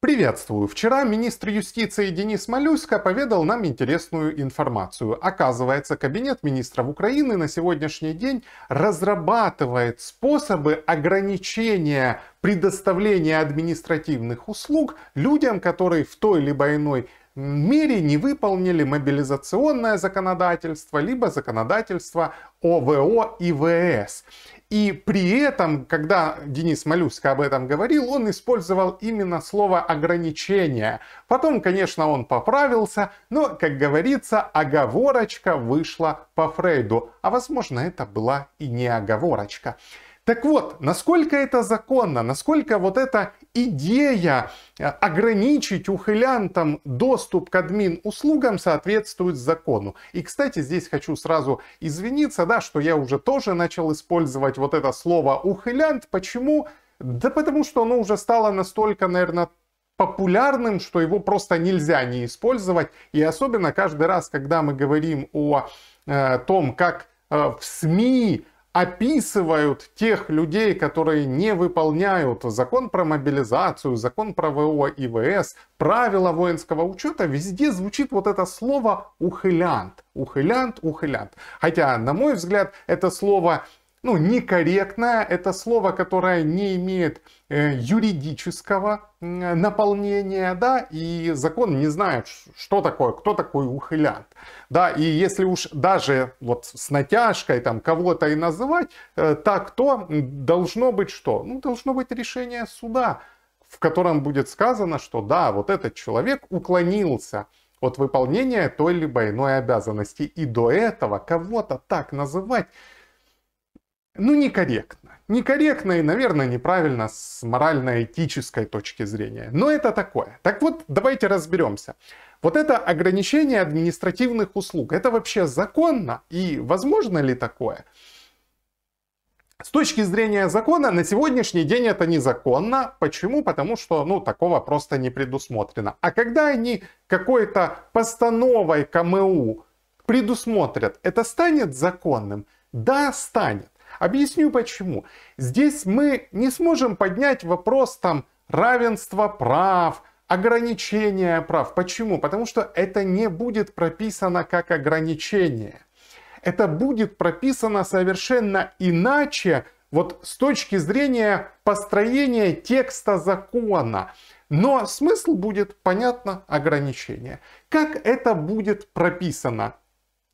Приветствую! Вчера министр юстиции Денис Малюська поведал нам интересную информацию. Оказывается, Кабинет министров Украины на сегодняшний день разрабатывает способы ограничения предоставления административных услуг людям, которые в той либо иной мире не выполнили мобилизационное законодательство, либо законодательство ОВО и ВС. И при этом, когда Денис Малюска об этом говорил, он использовал именно слово «ограничение». Потом, конечно, он поправился, но, как говорится, оговорочка вышла по Фрейду. А возможно, это была и не оговорочка. Так вот, насколько это законно, насколько вот эта идея э, ограничить ухылянтам доступ к админ услугам соответствует закону. И, кстати, здесь хочу сразу извиниться, да, что я уже тоже начал использовать вот это слово ухылянт. Почему? Да потому что оно уже стало настолько, наверное, популярным, что его просто нельзя не использовать. И особенно каждый раз, когда мы говорим о э, том, как э, в СМИ описывают тех людей, которые не выполняют закон про мобилизацию, закон про ВО ВС, правила воинского учета, везде звучит вот это слово «ухылянт». Ухылянт, ухылянт. Хотя, на мой взгляд, это слово ну, некорректное это слово, которое не имеет э, юридического наполнения, да, и закон не знает, что такое, кто такой ухилянт, да, и если уж даже вот с натяжкой там кого-то и называть, э, так то должно быть что? Ну, должно быть решение суда, в котором будет сказано, что да, вот этот человек уклонился от выполнения той либо иной обязанности, и до этого кого-то так называть ну, некорректно. Некорректно и, наверное, неправильно с морально-этической точки зрения. Но это такое. Так вот, давайте разберемся. Вот это ограничение административных услуг, это вообще законно и возможно ли такое? С точки зрения закона, на сегодняшний день это незаконно. Почему? Потому что, ну, такого просто не предусмотрено. А когда они какой-то постановой КМУ предусмотрят, это станет законным? Да, станет. Объясню почему. Здесь мы не сможем поднять вопрос там равенства прав, ограничения прав. Почему? Потому что это не будет прописано как ограничение. Это будет прописано совершенно иначе, вот с точки зрения построения текста закона. Но смысл будет, понятно, ограничение. Как это будет прописано?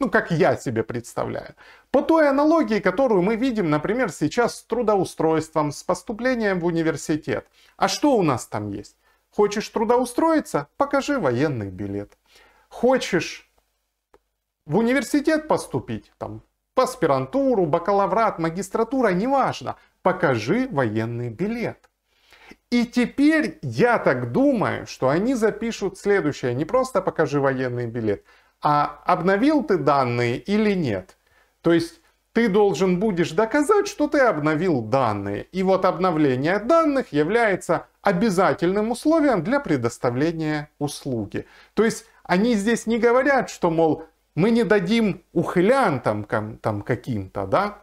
ну, как я себе представляю. По той аналогии, которую мы видим, например, сейчас с трудоустройством, с поступлением в университет. А что у нас там есть? Хочешь трудоустроиться? Покажи военный билет. Хочешь в университет поступить, там, в аспирантуру, бакалаврат, магистратура, неважно, покажи военный билет. И теперь я так думаю, что они запишут следующее. Не просто покажи военный билет, а обновил ты данные или нет. То есть ты должен будешь доказать, что ты обновил данные. И вот обновление данных является обязательным условием для предоставления услуги. То есть они здесь не говорят, что, мол, мы не дадим ухылянтам там, каким-то, да,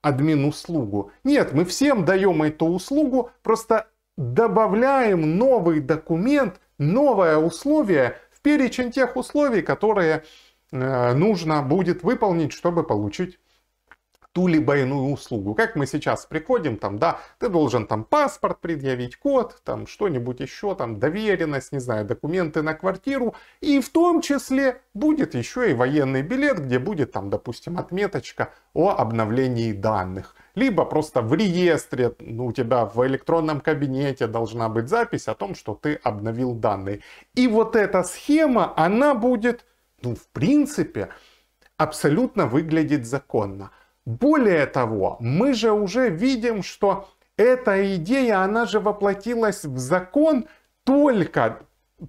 админ услугу. Нет, мы всем даем эту услугу, просто добавляем новый документ, новое условие, в перечень тех условий, которые э, нужно будет выполнить, чтобы получить ту либо иную услугу. Как мы сейчас приходим, там, да, ты должен там паспорт предъявить, код, там что-нибудь еще, там доверенность, не знаю, документы на квартиру. И в том числе будет еще и военный билет, где будет там, допустим, отметочка о обновлении данных. Либо просто в реестре ну, у тебя в электронном кабинете должна быть запись о том, что ты обновил данные. И вот эта схема, она будет, ну, в принципе, абсолютно выглядит законно. Более того, мы же уже видим, что эта идея, она же воплотилась в закон только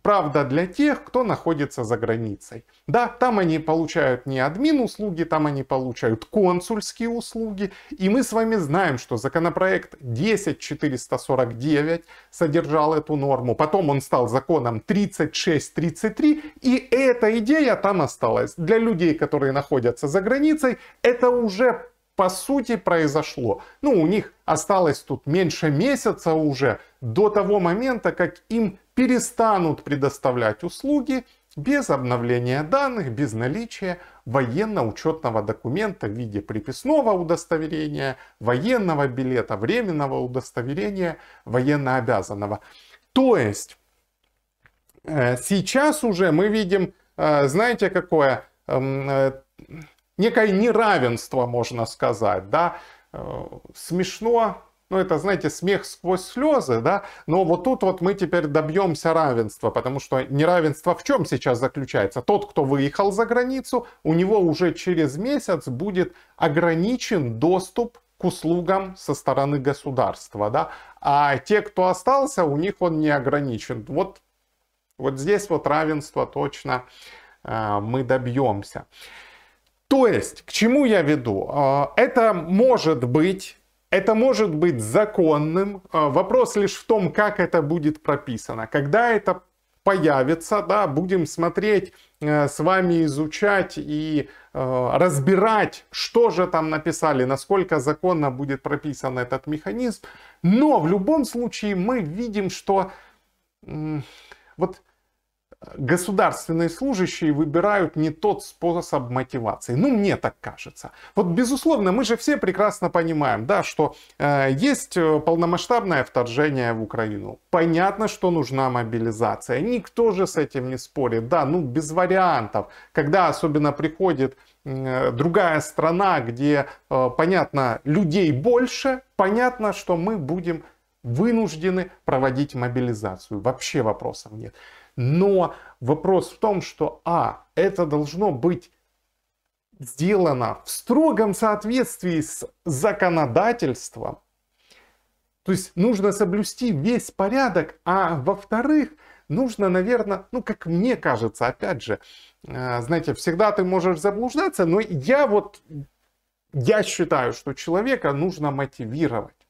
Правда для тех, кто находится за границей. Да, там они получают не админ услуги, там они получают консульские услуги. И мы с вами знаем, что законопроект 10449 содержал эту норму. Потом он стал законом 3633. И эта идея там осталась. Для людей, которые находятся за границей, это уже по сути произошло. Ну, у них осталось тут меньше месяца уже до того момента, как им перестанут предоставлять услуги без обновления данных, без наличия военно-учетного документа в виде приписного удостоверения, военного билета, временного удостоверения военнообязанного. То есть э, сейчас уже мы видим, э, знаете, какое эм, э, некое неравенство, можно сказать, да, э, смешно, ну это, знаете, смех сквозь слезы, да, но вот тут вот мы теперь добьемся равенства, потому что неравенство в чем сейчас заключается? Тот, кто выехал за границу, у него уже через месяц будет ограничен доступ к услугам со стороны государства, да, а те, кто остался, у них он не ограничен. Вот, вот здесь вот равенство точно э, мы добьемся. То есть, к чему я веду? А, это может быть это может быть законным. А, вопрос лишь в том, как это будет прописано. Когда это появится, да, будем смотреть, э, с вами изучать и э, разбирать, что же там написали, насколько законно будет прописан этот механизм. Но в любом случае мы видим, что вот государственные служащие выбирают не тот способ мотивации. Ну, мне так кажется. Вот, безусловно, мы же все прекрасно понимаем, да, что э, есть э, полномасштабное вторжение в Украину. Понятно, что нужна мобилизация. Никто же с этим не спорит. Да, ну, без вариантов. Когда особенно приходит э, другая страна, где, э, понятно, людей больше, понятно, что мы будем вынуждены проводить мобилизацию. Вообще вопросов нет. Но вопрос в том, что а, это должно быть сделано в строгом соответствии с законодательством. То есть нужно соблюсти весь порядок, а во-вторых, нужно, наверное, ну, как мне кажется, опять же, э, знаете, всегда ты можешь заблуждаться, но я вот, я считаю, что человека нужно мотивировать.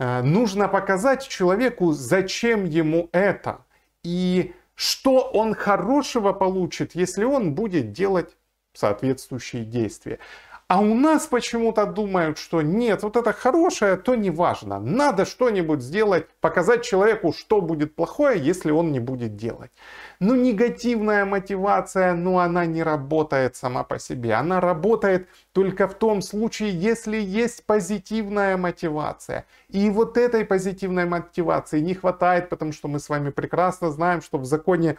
Э, нужно показать человеку, зачем ему это. И что он хорошего получит, если он будет делать соответствующие действия? А у нас почему-то думают, что нет, вот это хорошее, то не важно. Надо что-нибудь сделать, показать человеку, что будет плохое, если он не будет делать. Но ну, негативная мотивация, ну она не работает сама по себе. Она работает только в том случае, если есть позитивная мотивация. И вот этой позитивной мотивации не хватает, потому что мы с вами прекрасно знаем, что в законе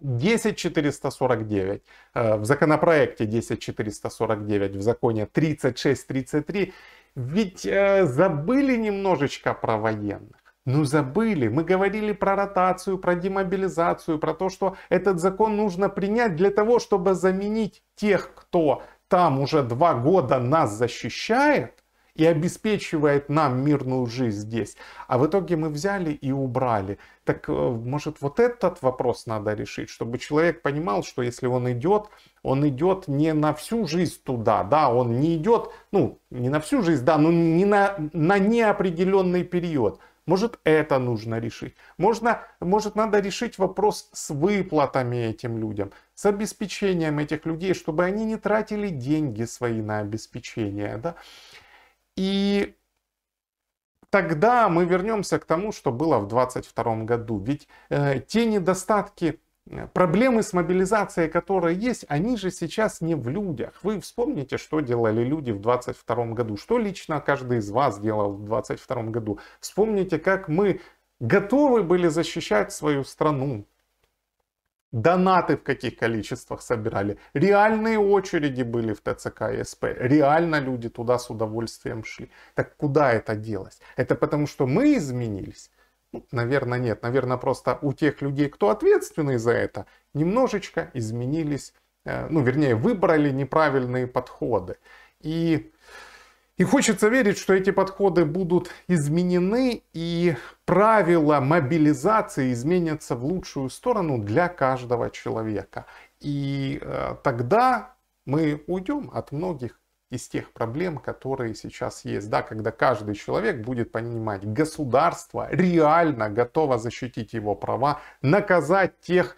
10449, э, в законопроекте 10449, в законе 3633, ведь э, забыли немножечко про военных. Ну забыли, мы говорили про ротацию, про демобилизацию, про то, что этот закон нужно принять для того, чтобы заменить тех, кто там уже два года нас защищает, и обеспечивает нам мирную жизнь здесь. А в итоге мы взяли и убрали. Так э, может вот этот вопрос надо решить, чтобы человек понимал, что если он идет, он идет не на всю жизнь туда, да, он не идет, ну, не на всю жизнь, да, но не на, на неопределенный период. Может, это нужно решить. Можно, может, надо решить вопрос с выплатами этим людям, с обеспечением этих людей, чтобы они не тратили деньги свои на обеспечение. Да? И тогда мы вернемся к тому, что было в 2022 году. Ведь э, те недостатки, э, проблемы с мобилизацией, которые есть, они же сейчас не в людях. Вы вспомните, что делали люди в 2022 году, что лично каждый из вас делал в 2022 году. Вспомните, как мы готовы были защищать свою страну, донаты в каких количествах собирали, реальные очереди были в ТЦК и СП, реально люди туда с удовольствием шли. Так куда это делось? Это потому что мы изменились? Ну, наверное, нет. Наверное, просто у тех людей, кто ответственны за это, немножечко изменились, э, ну, вернее, выбрали неправильные подходы. И и хочется верить, что эти подходы будут изменены и правила мобилизации изменятся в лучшую сторону для каждого человека. И э, тогда мы уйдем от многих из тех проблем, которые сейчас есть. Да, когда каждый человек будет понимать, государство реально готово защитить его права, наказать тех,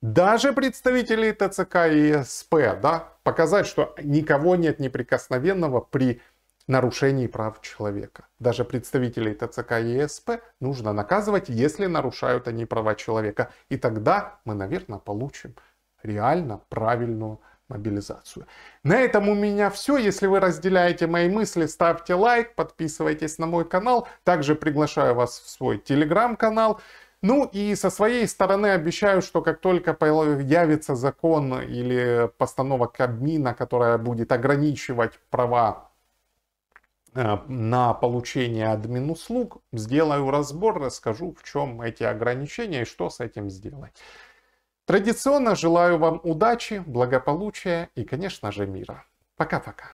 даже представителей ТЦК и СП, да, показать, что никого нет неприкосновенного при нарушений прав человека. Даже представителей ТЦК и ЕСП нужно наказывать, если нарушают они права человека. И тогда мы, наверное, получим реально правильную мобилизацию. На этом у меня все. Если вы разделяете мои мысли, ставьте лайк, подписывайтесь на мой канал. Также приглашаю вас в свой телеграм-канал. Ну и со своей стороны обещаю, что как только появится закон или постановок Кабмина, которая будет ограничивать права Э, на получение админ услуг, сделаю разбор, расскажу, в чем эти ограничения и что с этим сделать. Традиционно желаю вам удачи, благополучия и, конечно же, мира. Пока-пока.